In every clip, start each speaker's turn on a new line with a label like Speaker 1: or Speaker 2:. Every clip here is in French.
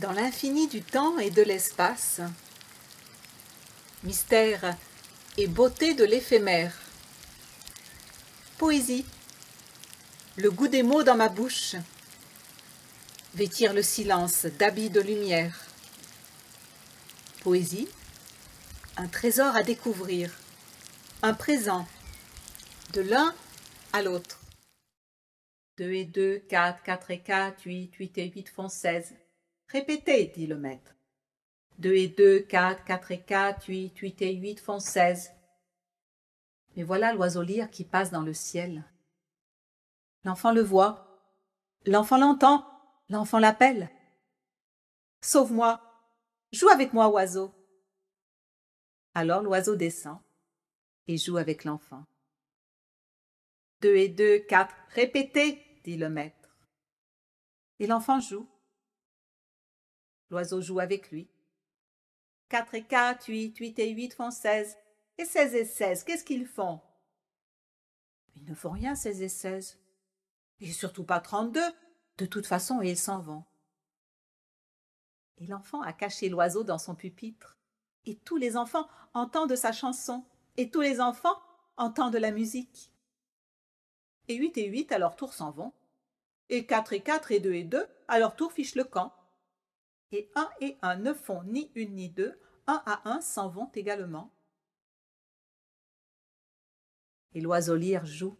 Speaker 1: dans l'infini du temps et de l'espace. Mystère et beauté de l'éphémère. Poésie. Le goût des mots dans ma bouche. Vêtir le silence d'habits de lumière. Poésie. Un trésor à découvrir. Un présent. De l'un à l'autre. Deux et deux, quatre, quatre et quatre, huit, 8 et huit font seize. Répétez, dit le maître. Deux et deux, quatre, quatre et quatre, huit, huit et huit font seize. Mais voilà loiseau lire qui passe dans le ciel. L'enfant le voit, l'enfant l'entend, l'enfant l'appelle. Sauve-moi, joue avec moi, oiseau. Alors l'oiseau descend et joue avec l'enfant. Deux et deux, quatre, répétez, dit le maître. Et l'enfant joue. L'oiseau joue avec lui. 4 et 4, 8, 8 et 8 font 16. Et 16 et 16, qu'est-ce qu'ils font Ils ne font rien, 16 et 16. Et surtout pas 32. De toute façon, ils s'en vont. Et l'enfant a caché l'oiseau dans son pupitre. Et tous les enfants entendent sa chanson. Et tous les enfants entendent la musique. Et 8 et 8 à leur tour s'en vont. Et 4 et 4 et 2 et 2 à leur tour fichent le camp et un et un ne font ni une ni deux, un à un s'en vont également. Et l'oiseau lire joue,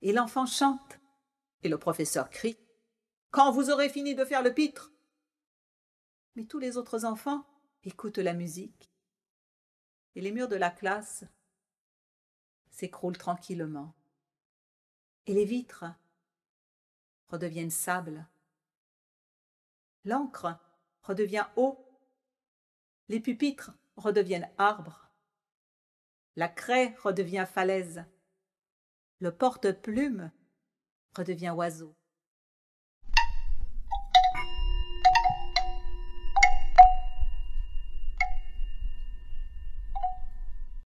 Speaker 1: et l'enfant chante, et le professeur crie Quand vous aurez fini de faire le pitre Mais tous les autres enfants écoutent la musique, et les murs de la classe s'écroulent tranquillement, et les vitres redeviennent sable. L'encre redevient eau, les pupitres redeviennent arbres, la craie redevient falaise, le porte-plume redevient oiseau.